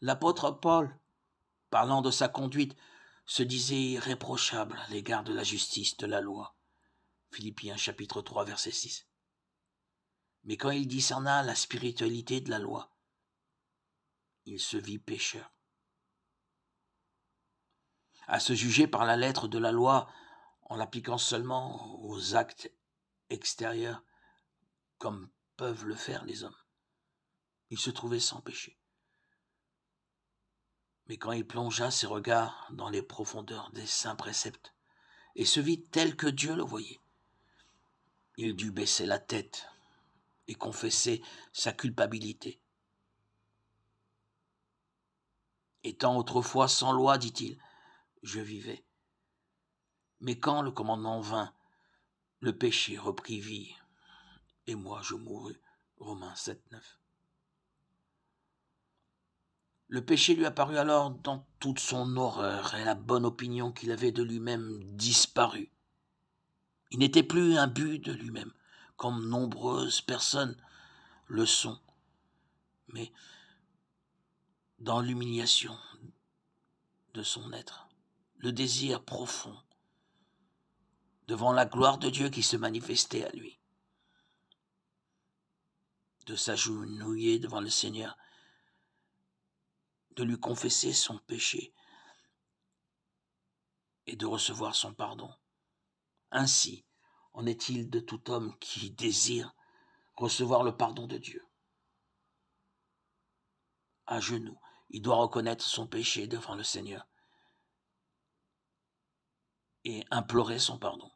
L'apôtre Paul, parlant de sa conduite, se disait irréprochable à l'égard de la justice de la loi. Philippiens chapitre 3 verset 6. Mais quand il discerna la spiritualité de la loi, il se vit pécheur. À se juger par la lettre de la loi, en l'appliquant seulement aux actes extérieurs, comme peuvent le faire les hommes. Il se trouvait sans péché. Mais quand il plongea ses regards dans les profondeurs des saints préceptes, et se vit tel que Dieu le voyait, il dut baisser la tête et confesser sa culpabilité. Étant autrefois sans loi, dit-il, je vivais. Mais quand le commandement vint, le péché reprit vie, et moi je mourus. Romains 7, 9. Le péché lui apparut alors dans toute son horreur, et la bonne opinion qu'il avait de lui-même disparut. Il n'était plus un but de lui-même, comme nombreuses personnes le sont, mais dans l'humiliation de son être, le désir profond devant la gloire de Dieu qui se manifestait à lui, de s'agenouiller devant le Seigneur de lui confesser son péché et de recevoir son pardon. Ainsi en est-il de tout homme qui désire recevoir le pardon de Dieu. À genoux, il doit reconnaître son péché devant le Seigneur et implorer son pardon.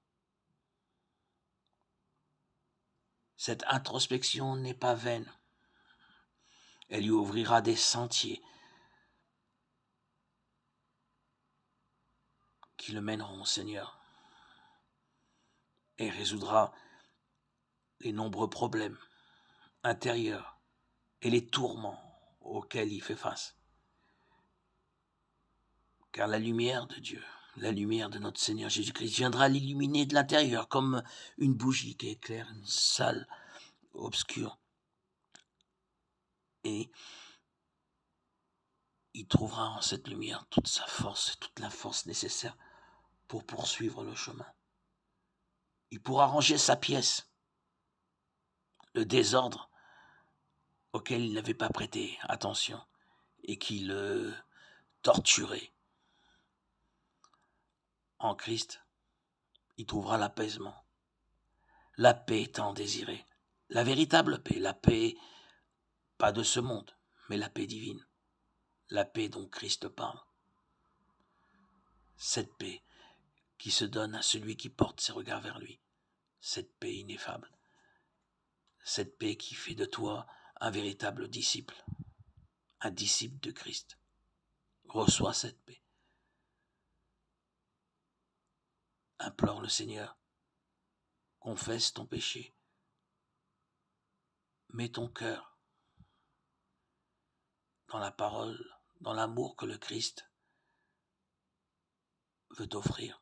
Cette introspection n'est pas vaine. Elle lui ouvrira des sentiers qui le mèneront au Seigneur et résoudra les nombreux problèmes intérieurs et les tourments auxquels il fait face. Car la lumière de Dieu, la lumière de notre Seigneur Jésus-Christ viendra l'illuminer de l'intérieur comme une bougie qui éclaire une salle obscure. Et il trouvera en cette lumière toute sa force et toute la force nécessaire pour poursuivre le chemin. Il pourra ranger sa pièce, le désordre auquel il n'avait pas prêté attention et qui le torturait. En Christ, il trouvera l'apaisement, la paix tant désirée, la véritable paix, la paix pas de ce monde, mais la paix divine, la paix dont Christ parle. Cette paix qui se donne à celui qui porte ses regards vers lui. Cette paix ineffable. Cette paix qui fait de toi un véritable disciple, un disciple de Christ. Reçois cette paix. Implore le Seigneur. Confesse ton péché. Mets ton cœur dans la parole, dans l'amour que le Christ veut t'offrir.